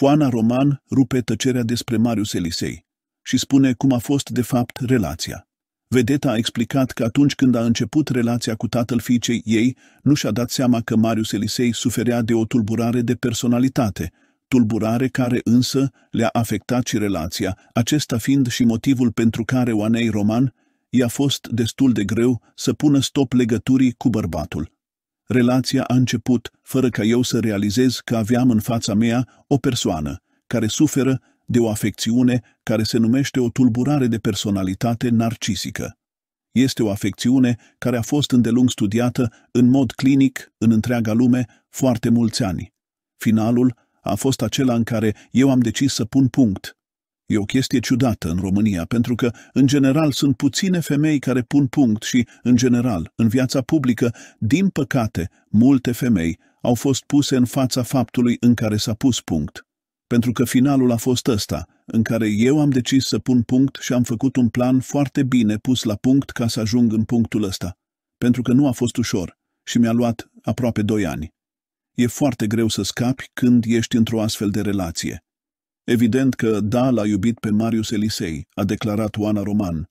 Foana Roman rupe tăcerea despre Marius Elisei și spune cum a fost de fapt relația. Vedeta a explicat că atunci când a început relația cu tatăl fiicei ei, nu și-a dat seama că Marius Elisei suferea de o tulburare de personalitate, tulburare care însă le-a afectat și relația, acesta fiind și motivul pentru care Oanei Roman i-a fost destul de greu să pună stop legăturii cu bărbatul. Relația a început fără ca eu să realizez că aveam în fața mea o persoană care suferă de o afecțiune care se numește o tulburare de personalitate narcisică. Este o afecțiune care a fost îndelung studiată în mod clinic în întreaga lume foarte mulți ani. Finalul a fost acela în care eu am decis să pun punct E o chestie ciudată în România, pentru că, în general, sunt puține femei care pun punct și, în general, în viața publică, din păcate, multe femei au fost puse în fața faptului în care s-a pus punct. Pentru că finalul a fost ăsta, în care eu am decis să pun punct și am făcut un plan foarte bine pus la punct ca să ajung în punctul ăsta. Pentru că nu a fost ușor și mi-a luat aproape doi ani. E foarte greu să scapi când ești într-o astfel de relație Evident că da l-a iubit pe Marius Elisei, a declarat Oana Roman,